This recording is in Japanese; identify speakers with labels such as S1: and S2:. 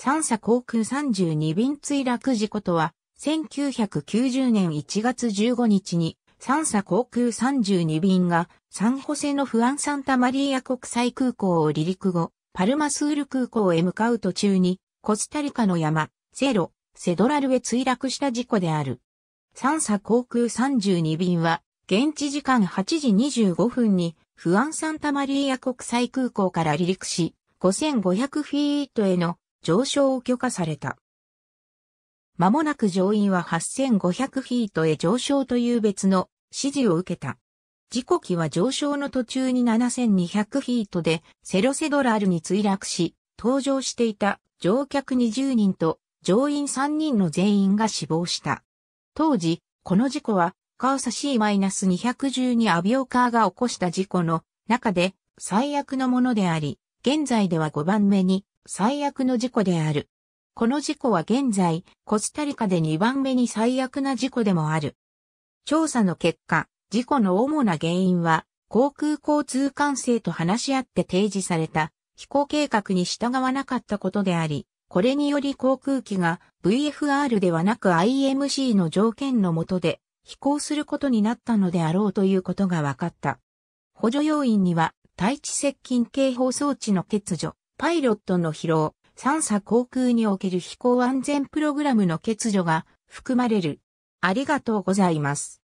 S1: 三者航空32便墜落事故とは、1990年1月15日に、三者航空32便が、サンホセのフアンサンタマリーア国際空港を離陸後、パルマスール空港へ向かう途中に、コスタリカの山、セロ、セドラルへ墜落した事故である。三者航空32便は、現地時間8時25分に、フアンサンタマリーア国際空港から離陸し、5500フィートへの上昇を許可された。間もなく乗員は8500フィートへ上昇という別の指示を受けた。事故機は上昇の途中に7200フィートでセロセドラルに墜落し、搭乗していた乗客20人と乗員3人の全員が死亡した。当時、この事故はカーサ C-212 アビオカーが起こした事故の中で最悪のものであり、現在では5番目に最悪の事故である。この事故は現在、コスタリカで2番目に最悪な事故でもある。調査の結果、事故の主な原因は、航空交通管制と話し合って提示された飛行計画に従わなかったことであり、これにより航空機が VFR ではなく IMC の条件の下で飛行することになったのであろうということが分かった。補助要因には対地接近警報装置の欠如、パイロットの疲労、三叉航空における飛行安全プログラムの欠如が含まれる。ありがとうございます。